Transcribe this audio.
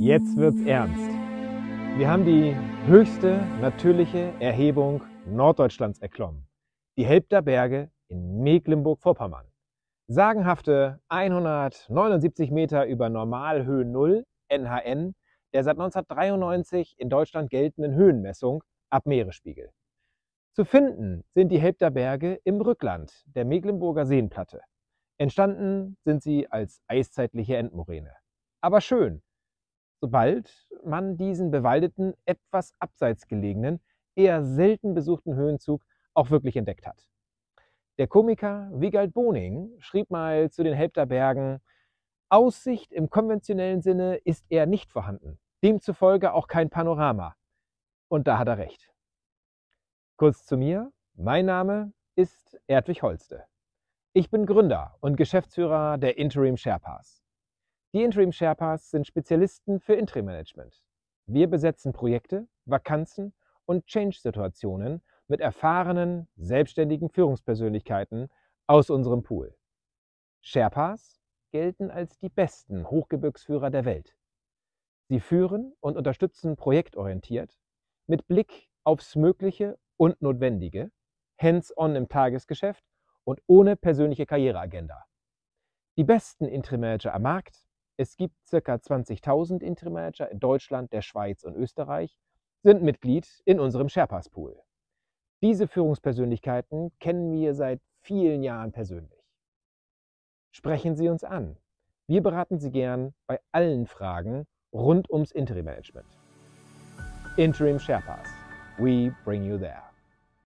Jetzt wird's ernst. Wir haben die höchste natürliche Erhebung Norddeutschlands erklommen. Die Helpter Berge in Mecklenburg-Vorpommern. Sagenhafte 179 Meter über Normalhöhe Null NHN, der seit 1993 in Deutschland geltenden Höhenmessung ab Meeresspiegel. Zu finden sind die Helpter Berge im Rückland der Mecklenburger Seenplatte. Entstanden sind sie als eiszeitliche Endmoräne. Aber schön, sobald man diesen bewaldeten, etwas abseits gelegenen, eher selten besuchten Höhenzug auch wirklich entdeckt hat. Der Komiker Wigald Boning schrieb mal zu den Helpter Bergen, Aussicht im konventionellen Sinne ist eher nicht vorhanden, demzufolge auch kein Panorama. Und da hat er recht. Kurz zu mir, mein Name ist Erdwig Holste. Ich bin Gründer und Geschäftsführer der Interim Sherpas. Die Interim Sherpas sind Spezialisten für Interim Management. Wir besetzen Projekte, Vakanzen und Change-Situationen mit erfahrenen, selbstständigen Führungspersönlichkeiten aus unserem Pool. Sherpas gelten als die besten Hochgebirgsführer der Welt. Sie führen und unterstützen projektorientiert, mit Blick aufs Mögliche und Notwendige, hands-on im Tagesgeschäft und ohne persönliche Karriereagenda. Die besten Interim-Manager am Markt es gibt ca. 20.000 Interim-Manager in Deutschland, der Schweiz und Österreich, sind Mitglied in unserem Sherpas-Pool. Diese Führungspersönlichkeiten kennen wir seit vielen Jahren persönlich. Sprechen Sie uns an. Wir beraten Sie gern bei allen Fragen rund ums Interim-Management. Interim Sherpas. We bring you there.